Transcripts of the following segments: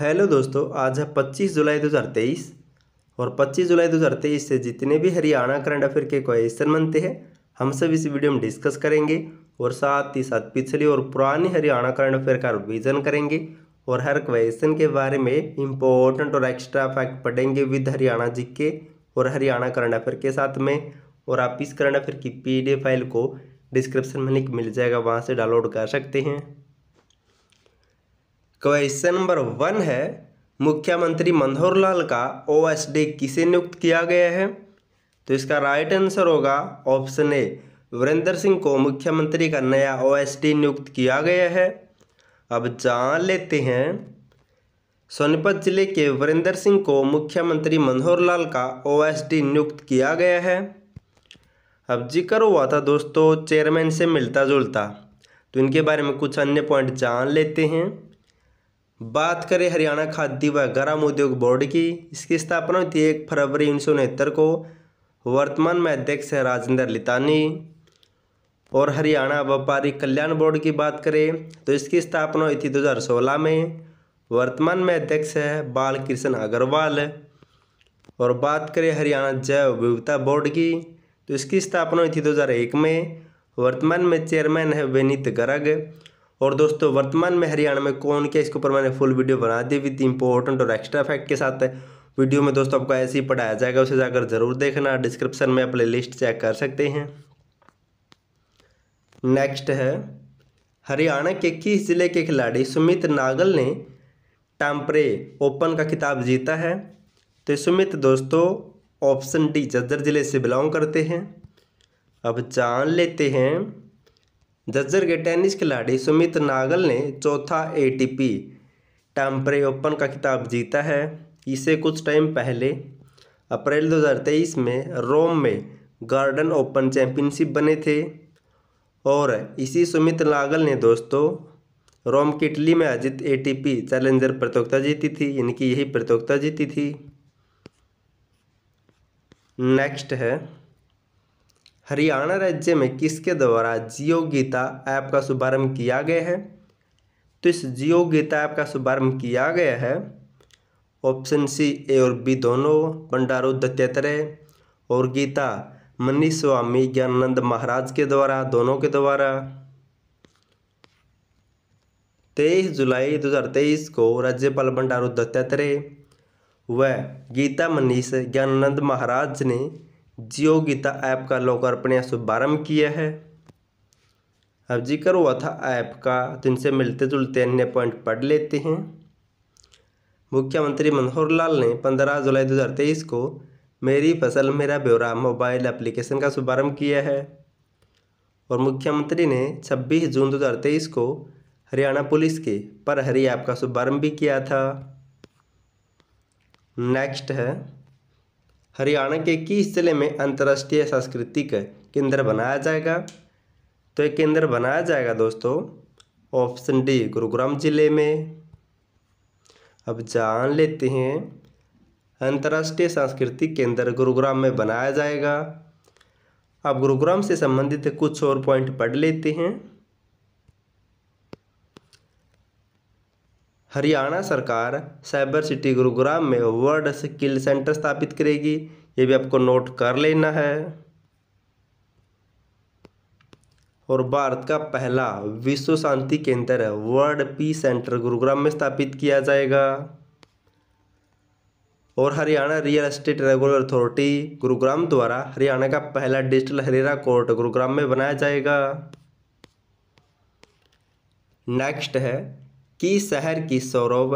hello दोस्तों आज है 25 जुलाई 2023 और 25 जुलाई 2023 से जितने भी हरियाणा करंट अफेयर के क्वेश्चन बनते हैं हम सब इस वीडियो में डिस्कस करेंगे और साथ ही साथ पिछले और पुरानी हरियाणा करंट अफेयर का रिविजन करेंगे और हर क्वेश्चन के बारे में इम्पोर्टेंट और एक्स्ट्रा फैक्ट पढ़ेंगे विद हरियाणा जी के और हरियाणा करंट अफेयर के साथ में और आप इस करंट अफेयर की पी फाइल को डिस्क्रिप्शन में लिंक मिल जाएगा वहाँ से डाउनलोड कर सकते हैं क्वेश्चन नंबर वन है मुख्यमंत्री मनोहर लाल का ओएसडी किसे नियुक्त किया गया है तो इसका राइट आंसर होगा ऑप्शन ए वीरेंद्र सिंह को मुख्यमंत्री का नया ओएसडी नियुक्त किया गया है अब जान लेते हैं सोनीपत जिले के वीरेंद्र सिंह को मुख्यमंत्री मनोहर लाल का ओएसडी नियुक्त किया गया है अब जिक्र हुआ था दोस्तों चेयरमैन से मिलता जुलता तो इनके बारे में कुछ अन्य पॉइंट जान लेते हैं बात करें हरियाणा खाद्य व ग्राम उद्योग बोर्ड की इसकी स्थापना हुई थी एक फरवरी उन्नीस को वर्तमान में अध्यक्ष है राजेंद्र लितानी और हरियाणा व्यापारी कल्याण बोर्ड की बात करें तो इसकी स्थापना हुई थी 2016 में वर्तमान में अध्यक्ष है बाल कृष्ण अग्रवाल और बात करें हरियाणा जैव विविधता बोर्ड की तो इसकी स्थापना हुई थी एक में वर्तमान में चेयरमैन है विनीत गर्ग और दोस्तों वर्तमान में हरियाणा में कौन क्या इसके ऊपर मैंने फुल वीडियो बना दी विद इंपॉर्टेंट और एक्स्ट्रा फैक्ट के साथ है वीडियो में दोस्तों आपको ऐसे ही पढ़ाया जाएगा उसे जाकर ज़रूर देखना डिस्क्रिप्शन में अपने लिस्ट चेक कर सकते हैं नेक्स्ट है हरियाणा के किस जिले के खिलाड़ी सुमित नागल ने टैम्परे ओपन का खिताब जीता है तो सुमित दोस्तों ऑप्शन डी जज्जर जिले से बिलोंग करते हैं अब जान लेते हैं जज्जर के टेनिस खिलाड़ी सुमित नागल ने चौथा एटीपी टी ओपन का खिताब जीता है इसे कुछ टाइम पहले अप्रैल 2023 में रोम में गार्डन ओपन चैंपियनशिप बने थे और इसी सुमित नागल ने दोस्तों रोम की इटली में आयोजित एटीपी चैलेंजर प्रतियोगिता जीती थी इनकी यही प्रतियोगिता जीती थी नेक्स्ट है हरियाणा राज्य में किसके द्वारा जियो गीता ऐप का शुभारंभ किया गया है तो इस जियो गीता ऐप का शुभारंभ किया गया है ऑप्शन सी ए और बी दोनों बंडारू दत्तात्रेय और गीता मनी स्वामी ज्ञानानंद महाराज के द्वारा दोनों के द्वारा तेईस जुलाई 2023 को राज्यपाल बंडारू दत्तात्रेय व गीता मनीष ज्ञानानंद महाराज ने जियो गीता ऐप का लोकार्पण या शुभारम्भ किया है अब जिक्र हुआ था ऐप का तो इनसे मिलते जुलते अन्य पॉइंट पढ़ लेते हैं मुख्यमंत्री मनोहर लाल ने 15 जुलाई 2023 को मेरी फसल मेरा ब्यौरा मोबाइल एप्लीकेशन का शुभारंभ किया है और मुख्यमंत्री ने 26 जून 2023 को हरियाणा पुलिस के पर हरी ऐप का शुभारंभ भी किया था नेक्स्ट है हरियाणा के किस जिले में अंतर्राष्ट्रीय सांस्कृतिक केंद्र बनाया जाएगा तो ये केंद्र बनाया जाएगा दोस्तों ऑप्शन डी गुरुग्राम जिले में अब जान लेते हैं अंतर्राष्ट्रीय सांस्कृतिक केंद्र गुरुग्राम में बनाया जाएगा अब गुरुग्राम से संबंधित कुछ और पॉइंट पढ़ लेते हैं हरियाणा सरकार साइबर सिटी गुरुग्राम में वर्ल्ड स्किल सेंटर स्थापित करेगी ये भी आपको नोट कर लेना है और भारत का पहला विश्व शांति केंद्र वर्ल्ड पीस सेंटर गुरुग्राम में स्थापित किया जाएगा और Haryana real estate regular authority Gurugram द्वारा हरियाणा का पहला डिजिटल हरेरा कोर्ट गुरुग्राम में बनाया जाएगा नेक्स्ट है कि शहर की सौरभ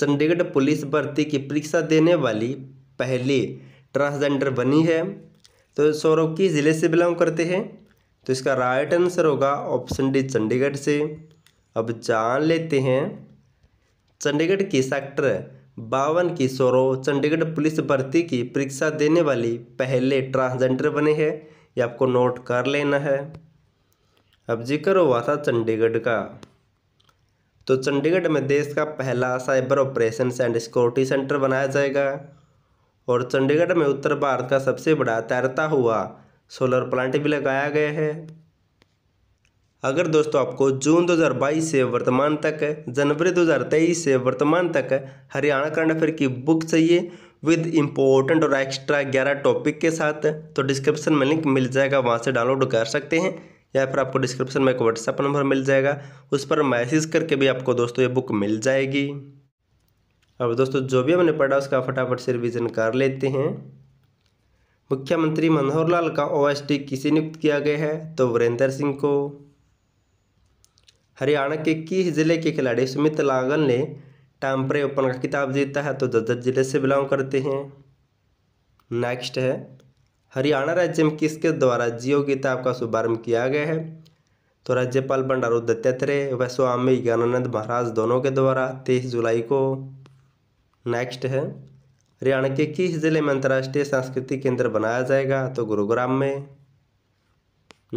चंडीगढ़ पुलिस भर्ती की परीक्षा देने वाली पहली ट्रांसजेंडर बनी है तो सौरभ किस ज़िले से बिलोंग करते हैं तो इसका राइट आंसर होगा ऑप्शन डी चंडीगढ़ से अब जान लेते हैं चंडीगढ़ की सेक्टर बावन की सौरव चंडीगढ़ पुलिस भर्ती की परीक्षा देने वाली पहले ट्रांसजेंडर बने हैं ये आपको नोट कर लेना है अब जिक्र हुआ था चंडीगढ़ का तो चंडीगढ़ में देश का पहला cyber operation and security centre बनाया जाएगा और चंडीगढ़ में उत्तर भारत का सबसे बड़ा तैरता हुआ सोलर प्लांट भी लगाया गया है अगर दोस्तों आपको जून 2022 से वर्तमान तक जनवरी 2023 से वर्तमान तक हरियाणा करंट अफेयर की बुक चाहिए विद इम्पोर्टेंट और एक्स्ट्रा ग्यारह टॉपिक के साथ तो डिस्क्रिप्शन में लिंक मिल जाएगा वहाँ से डाउनलोड कर सकते हैं या फिर आपको डिस्क्रिप्शन में एक व्हाट्सअप नंबर मिल जाएगा उस पर मैसेज करके भी आपको दोस्तों ये बुक मिल जाएगी अब दोस्तों जो भी हमने पढ़ा उसका फटाफट से रिविज़न कर लेते हैं मुख्यमंत्री मनोहर लाल का टी किसे नियुक्त किया गया है तो वीरेंद्र सिंह को हरियाणा के किस जिले के खिलाड़ी सुमित लागल ने टैम्परे ओपन का खिताब जीता है तो ददर जिले से बिलोंग करते हैं नेक्स्ट है हरियाणा राज्य में किसके द्वारा जियो गीता का शुभारंभ किया गया है तो राज्यपाल बंडारू दत्तात्रेय व स्वामी ज्ञानानंद महाराज दोनों के द्वारा तेईस जुलाई को नेक्स्ट है हरियाणा के किस जिले में अंतर्राष्ट्रीय सांस्कृतिक केंद्र बनाया जाएगा तो गुरुग्राम में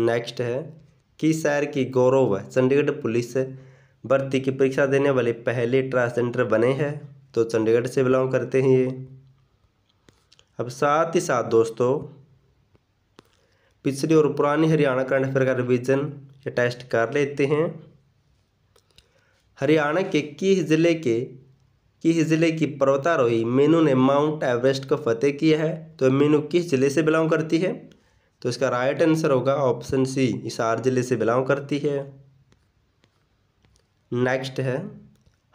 नेक्स्ट है किस शहर की गौरव चंडीगढ़ पुलिस भर्ती की परीक्षा देने वाले पहले ट्रांसजेंडर बने हैं तो चंडीगढ़ से बिलोंग करते हैं ये अब साथ ही साथ दोस्तों पिछले और पुराने हरियाणा करंट अफेयर का रिविजन या टेस्ट कर लेते हैं हरियाणा के किस जिले के किस जिले की पर्वतारोही मीनू ने माउंट एवरेस्ट को फतेह किया है तो मीनू किस जिले से बिलोंग करती है तो इसका राइट आंसर होगा ऑप्शन सी इसार जिले से बिलोंग करती है नेक्स्ट है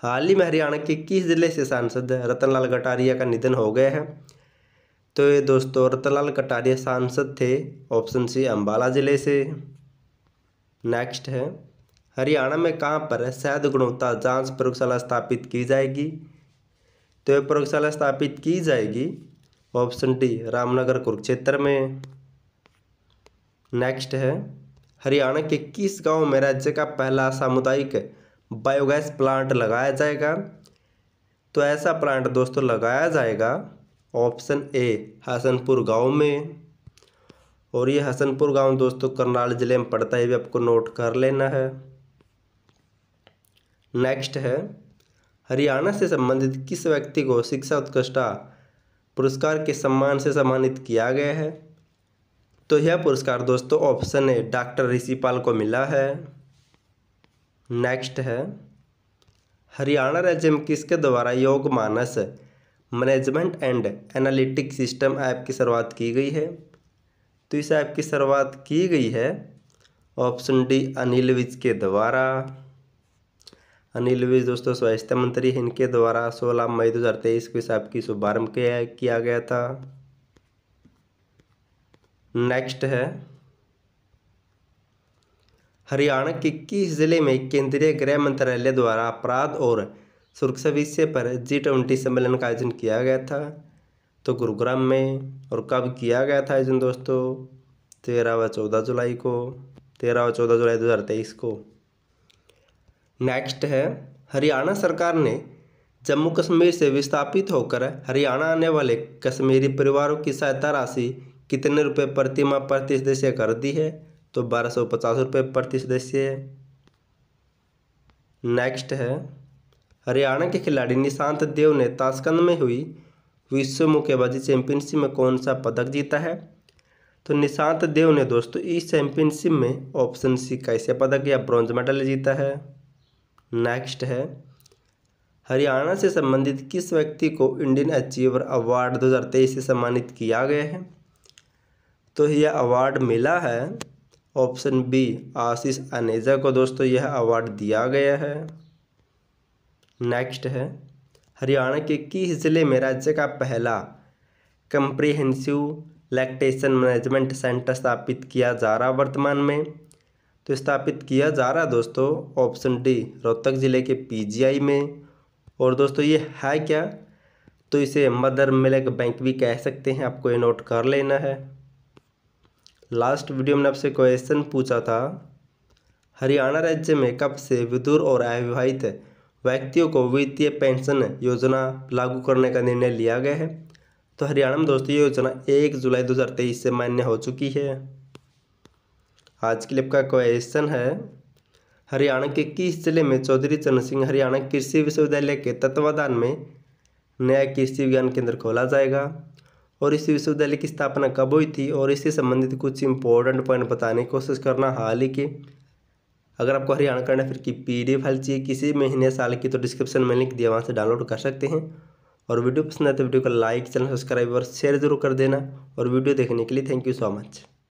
हाल ही में हरियाणा के किस जिले से सांसद रतनलाल गटारिया का निधन हो गया है तो ये दोस्तों रतलाल कटारिया सांसद थे ऑप्शन सी अम्बाला ज़िले से नेक्स्ट है हरियाणा में कहाँ पर शहद गुणवत्ता जांच प्रयोगशाला स्थापित की जाएगी तो ये प्रयोगशाला स्थापित की जाएगी ऑप्शन डी रामनगर कुरुक्षेत्र में नेक्स्ट है हरियाणा के किस गांव में राज्य का पहला सामुदायिक बायोगैस प्लांट लगाया जाएगा तो ऐसा प्लांट दोस्तों लगाया जाएगा ऑप्शन ए हसनपुर गांव में और ये हसनपुर गांव दोस्तों करनाल ज़िले में पड़ता है भी आपको नोट कर लेना है नेक्स्ट है हरियाणा से संबंधित किस व्यक्ति को शिक्षा उत्कृष्टा पुरस्कार के सम्मान से सम्मानित किया गया है तो यह पुरस्कार दोस्तों ऑप्शन ए डॉक्टर ऋषिपाल को मिला है नेक्स्ट है हरियाणा राज्य में किसके द्वारा योग मानस management and analytic system app की शुरुआत की गई है तो इस ऐप की शुरुआत की गई है ऑप्शन डी अनिल विज के द्वारा अनिल विज दोस्तों स्वास्थ्य मंत्री हैं इनके द्वारा 16 मई 2023 को इस ऐप की शुभारम्भ किया गया था नेक्स्ट है हरियाणा के किस जिले में केंद्रीय गृह मंत्रालय द्वारा अपराध और सुरक्षा विषय पर जी ट्वेंटी सम्मेलन का आयोजन किया गया था तो गुरुग्राम में और कब किया गया था आयोजन दोस्तों तेरह व चौदह जुलाई को तेरह व चौदह जुलाई दो हज़ार तेईस को नेक्स्ट है हरियाणा सरकार ने जम्मू कश्मीर से विस्थापित होकर हरियाणा आने वाले कश्मीरी परिवारों की सहायता राशि कितने रुपए प्रति माह प्रति सदस्य कर दी है तो बारह सौ पचास रुपये प्रति सदस्य नेक्स्ट है हरियाणा के खिलाड़ी निशांत देव ने ताशकंद में हुई विश्व मुक्केबाजी चैंपियनशिप में कौन सा पदक जीता है तो निशांत देव ने दोस्तों इस चैंपियनशिप में ऑप्शन सी कैसे पदक या ब्रॉन्ज मेडल जीता है नेक्स्ट है हरियाणा से संबंधित किस व्यक्ति को इंडियन अचीवर अवार्ड 2023 से सम्मानित किया गया है तो यह अवार्ड मिला है ऑप्शन बी आशीष अनेजा को दोस्तों यह अवार्ड दिया गया है नेक्स्ट है हरियाणा के किस ज़िले में राज्य का पहला कंप्रिहेंसिव लैक्टेशन मैनेजमेंट सेंटर स्थापित किया जा रहा वर्तमान में तो स्थापित किया जा रहा दोस्तों ऑप्शन डी रोहतक ज़िले के पीजीआई में और दोस्तों ये है क्या तो इसे मदर मिलक बैंक भी कह सकते हैं आपको ये नोट कर लेना है लास्ट वीडियो में आपसे क्वेश्चन पूछा था हरियाणा राज्य में कब से विदुर और अविवाहित व्यक्तियों को वित्तीय पेंशन योजना लागू करने का निर्णय लिया गया है तो हरियाणा में दोस्तों योजना एक जुलाई दो से मान्य हो चुकी है आज के लिए का क्वेश्चन है हरियाणा के किस जिले में चौधरी चरण सिंह हरियाणा कृषि विश्वविद्यालय के तत्वाधान में नया कृषि विज्ञान केंद्र खोला जाएगा और इस विश्वविद्यालय की स्थापना कब हुई थी और इससे संबंधित कुछ इंपॉर्टेंट पॉइंट बताने की कोशिश करना हाल ही के अगर आपको हरियाणा करना फिर की पी डी फाइल चाहिए किसी महीने साल की तो डिस्क्रिप्शन में लिंक दिया वहाँ से डाउनलोड कर सकते हैं और वीडियो पसंद आए तो वीडियो को लाइक चैनल सब्सक्राइब और शेयर जरूर कर देना और वीडियो देखने के लिए थैंक यू सो मच